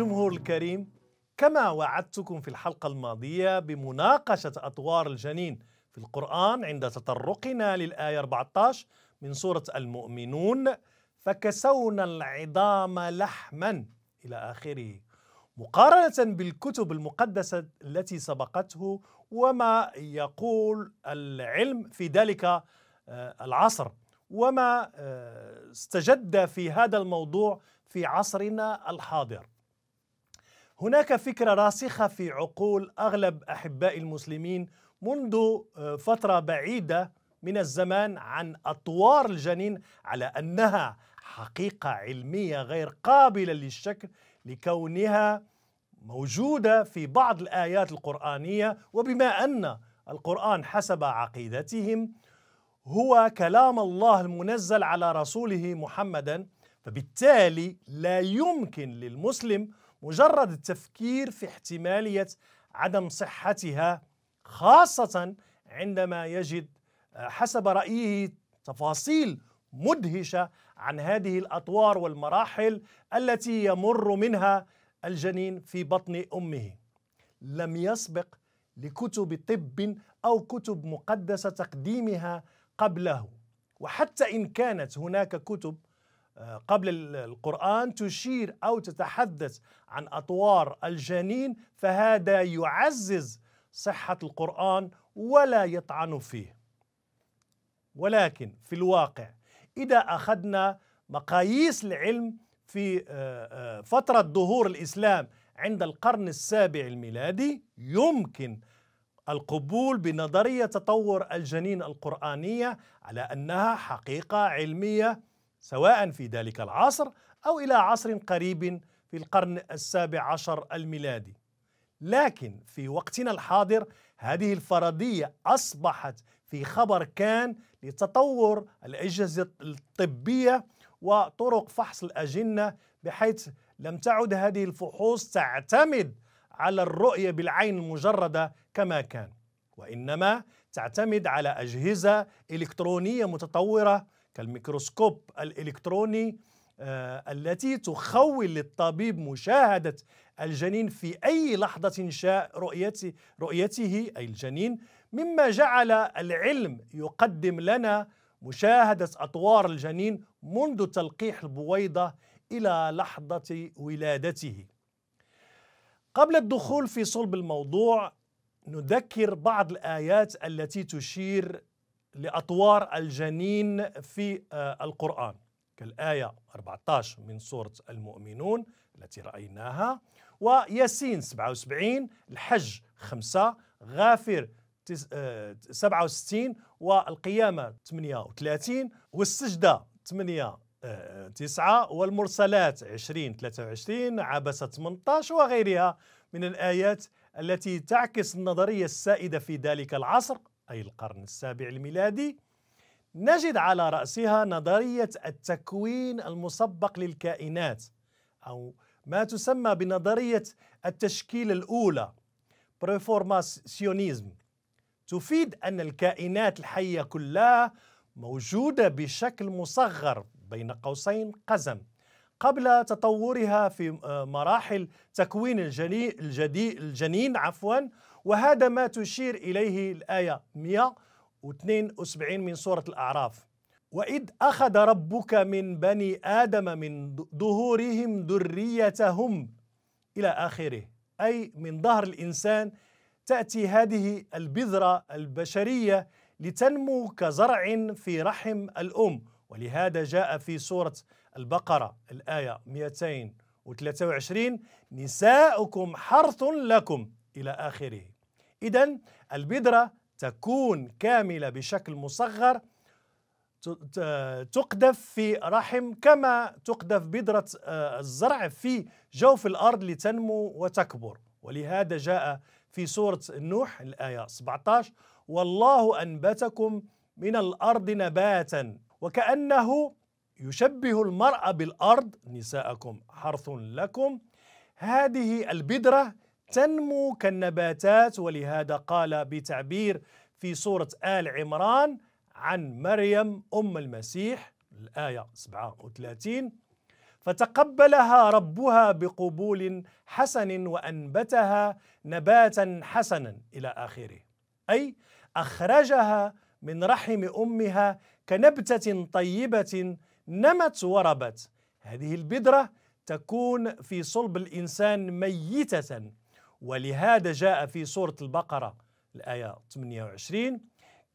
الجمهور الكريم كما وعدتكم في الحلقة الماضية بمناقشة أطوار الجنين في القرآن عند تطرقنا للآية 14 من سورة المؤمنون فكسونا العظام لحما إلى آخره مقارنة بالكتب المقدسة التي سبقته وما يقول العلم في ذلك آه، العصر وما آه، استجد في هذا الموضوع في عصرنا الحاضر هناك فكرة راسخة في عقول أغلب أحباء المسلمين منذ آه، فترة بعيدة من الزمان عن أطوار الجنين على أنها حقيقة علمية غير قابلة للشك لكونها موجودة في بعض الآيات القرآنية وبما أن القرآن حسب عقيدتهم هو كلام الله المنزل على رسوله محمدا فبالتالي لا يمكن للمسلم مجرد التفكير في احتمالية عدم صحتها خاصة عندما يجد آه، حسب رأيه تفاصيل مدهشة عن هذه الأطوار والمراحل التي يمر منها الجنين في بطن أمه لم يسبق لكتب طب أو كتب مقدسة تقديمها قبله وحتى إن كانت هناك كتب قبل القرآن تشير أو تتحدث عن أطوار الجنين فهذا يعزز صحة القرآن ولا يطعن فيه ولكن في الواقع إذا أخذنا مقاييس العلم في آه، آه، فترة ظهور الإسلام عند القرن السابع الميلادي يمكن القبول بنظرية تطور الجنين القرآنية على أنها حقيقة علمية سواء في ذلك العصر أو إلى عصر قريب في القرن السابع عشر الميلادي لكن في وقتنا الحاضر هذه الفرضية أصبحت في خبر كان لتطور الأجهزة الطبية وطرق فحص الأجنة بحيث لم تعد هذه الفحوص تعتمد على الرؤية بالعين المجردة كما كان وإنما تعتمد على أجهزة إلكترونية متطورة كالميكروسكوب الإلكتروني آه، التي تخول للطبيب مشاهدة الجنين في أي لحظة شاء رؤيته, رؤيته أي الجنين مما جعل العلم يقدم لنا مشاهدة أطوار الجنين منذ تلقيح البويضة إلى لحظة ولادته قبل الدخول في صلب الموضوع نذكر بعض الآيات التي تشير لأطوار الجنين في آه، القرآن كالآية 14 من سورة المؤمنون التي رأيناها وياسين 77 الحج 5 غافر 67 آه، والقيامة 38 والسجدة 8 9 آه، والمرسلات 20 23 عبس 18 وغيرها من الآيات التي تعكس النظرية السائدة في ذلك العصر أي القرن السابع الميلادي نجد على رأسها نظرية التكوين المسبق للكائنات أو ما تسمى بنظرية التشكيل الأولى بريفورماسيونيزم تفيد أن الكائنات الحية كلها موجودة بشكل مصغر بين قوسين قزم قبل تطورها في آه، مراحل تكوين الجنين, الجدي الجنين عفوا وهذا ما تشير إليه الآية 172 من سورة الأعراف وإذ أخذ ربك من بني آدم من ظهورهم ذريتهم إلى آخره أي من ظهر الإنسان تأتي هذه البذرة البشرية لتنمو كزرع في رحم الأم ولهذا جاء في سورة البقرة الآية 223 نساؤكم حرث لكم إلى آخره إذا البذرة تكون كاملة بشكل مصغر تقذف في رحم كما تقذف بذرة آه، الزرع في جوف الأرض لتنمو وتكبر ولهذا جاء في سورة النوح الآية 17 والله أنبتكم من الأرض نباتا وكأنه يشبه المرأة بالأرض نساءكم حرث لكم هذه البذرة تنمو كالنباتات ولهذا قال بتعبير في سورة آل عمران عن مريم أم المسيح الآية 37 فتقبلها ربها بقبول حسن وأنبتها نباتا حسنا إلى آخره أي أخرجها من رحم أمها كنبتة طيبة نمت وربت هذه البذرة تكون في صلب الإنسان ميتة ولهذا جاء في سورة البقرة الآية 28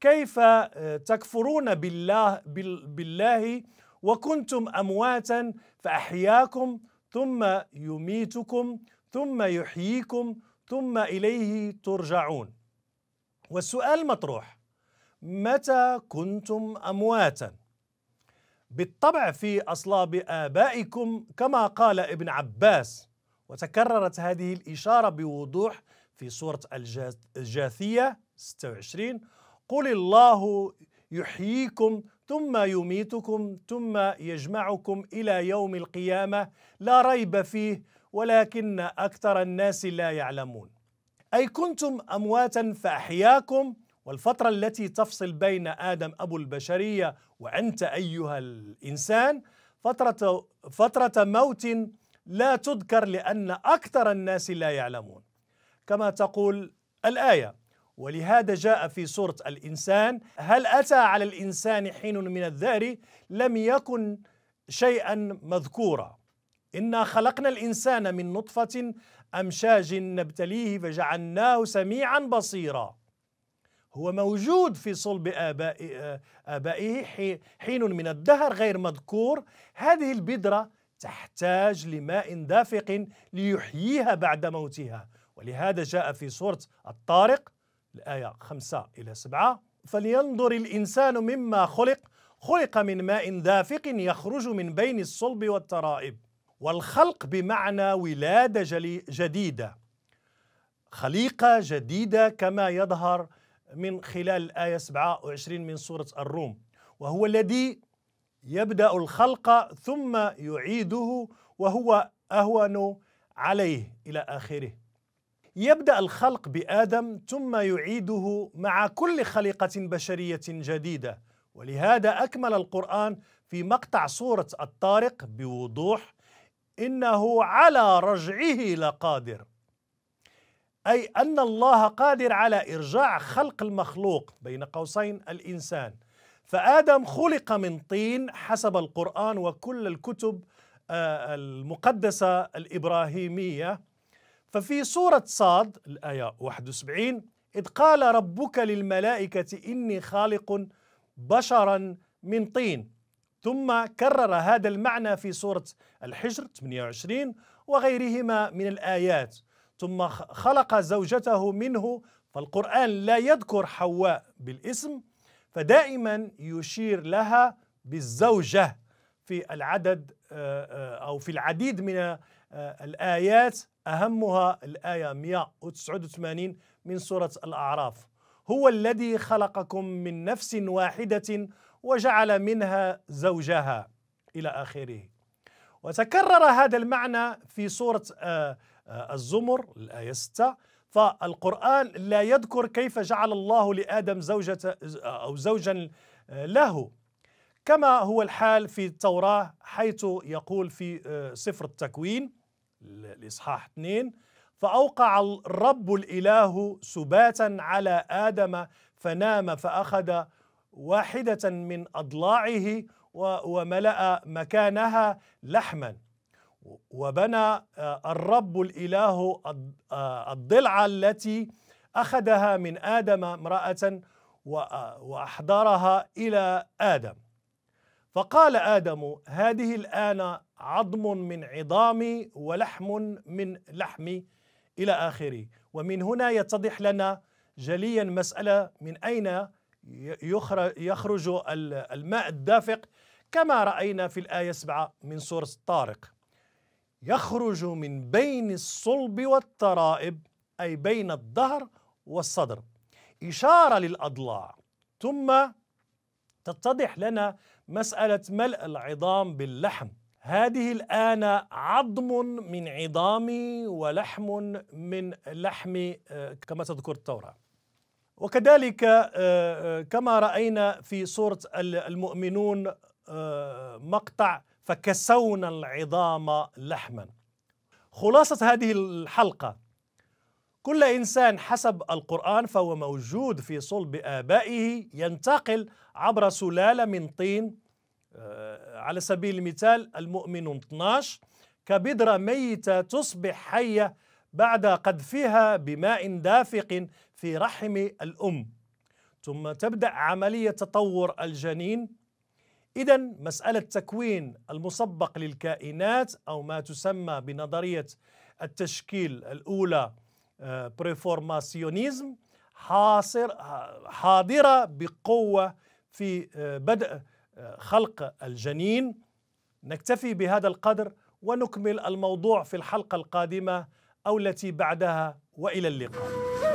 كيف آه، تكفرون بالله بالله وكنتم أمواتا فأحياكم ثم يميتكم ثم يحييكم ثم إليه ترجعون والسؤال مطروح متى كنتم أمواتا؟ بالطبع في أصلاب آبائكم كما قال ابن عباس وتكررت هذه الإشارة بوضوح في سورة الجاثية 26 قل الله يحييكم ثم يميتكم ثم يجمعكم إلى يوم القيامة لا ريب فيه ولكن أكثر الناس لا يعلمون أي كنتم أمواتا فأحياكم والفترة التي تفصل بين آدم أبو البشرية وأنت أيها الإنسان فترة, فترة موت لا تذكر لأن أكثر الناس لا يعلمون كما تقول الآية ولهذا جاء في سورة الإنسان هل أتى على الإنسان حين من الدهر لم يكن شيئا مذكورا إنا خلقنا الإنسان من نطفة أمشاج نبتليه فجعلناه سميعا بصيرا هو موجود في صلب آبائه حين من الدهر غير مذكور هذه البدره تحتاج لماء دافق ليحييها بعد موتها ولهذا جاء في سورة الطارق الآية 5 إلى 7 فلينظر الإنسان مما خلق خلق من ماء دافق يخرج من بين الصلب والترائب والخلق بمعنى ولادة جديدة خليقة جديدة كما يظهر من خلال الآية 27 من سورة الروم وهو الذي يبدا الخلق ثم يعيده وهو اهون عليه الى اخره يبدا الخلق بادم ثم يعيده مع كل خليقه بشريه جديده ولهذا اكمل القران في مقطع سوره الطارق بوضوح انه على رجعه لقادر اي ان الله قادر على ارجاع خلق المخلوق بين قوسين الانسان فادم خلق من طين حسب القران وكل الكتب آه، المقدسه الابراهيميه ففي سوره صاد الايه 71 اذ قال ربك للملائكه اني خالق بشرا من طين ثم كرر هذا المعنى في سوره الحجر 28 وغيرهما من الايات ثم خلق زوجته منه فالقرآن لا يذكر حواء بالاسم فدائما يشير لها بالزوجة في العدد آه، آه، أو في العديد من آه، الآيات أهمها الآية 189 من سورة الأعراف هو الذي خلقكم من نفس واحدة وجعل منها زوجها إلى آخره وتكرر هذا المعنى في سورة الزمر الآية 6 فالقرآن لا يذكر كيف جعل الله لآدم زوجة أو زوجا آه، له كما هو الحال في التوراة حيث يقول في آه، سفر التكوين الإصحاح 2 فأوقع الرب الإله سباتا على آدم فنام فأخذ واحدة من أضلاعه وملأ مكانها لحما وبنى آه، الرب الإله آه، الضلع التي أخذها من آدم امرأة آه، وأحضرها إلى آدم فقال آدم هذه الآن عظم من عظامي ولحم من لحمي إلى آخره ومن هنا يتضح لنا جليا مسألة من أين يخرج الماء الدافق كما رأينا في الآية 7 من سورة طارق يخرج من بين الصلب والترائب أي بين الظهر والصدر إشارة للأضلاع ثم تتضح لنا مسألة ملء العظام باللحم هذه الآن عظم من عظامي ولحم من لحمي آه، كما تذكر التوراة وكذلك آه، آه، كما رأينا في سورة المؤمنون مقطع فكسونا العظام لحما خلاصة هذه الحلقة كل إنسان حسب القرآن فهو موجود في صلب آبائه ينتقل عبر سلالة من طين آه، على سبيل المثال المؤمن 12 كبذرة ميتة تصبح حية بعد قذفها بماء دافق في رحم الأم ثم تبدأ عملية تطور الجنين إذا مسألة تكوين المسبق للكائنات أو ما تسمى بنظرية التشكيل الأولى آه، بريفورماسيونيزم حاصر آه، حاضرة بقوة في آه، بدء خلق الجنين نكتفي بهذا القدر ونكمل الموضوع في الحلقة القادمة أو التي بعدها وإلى اللقاء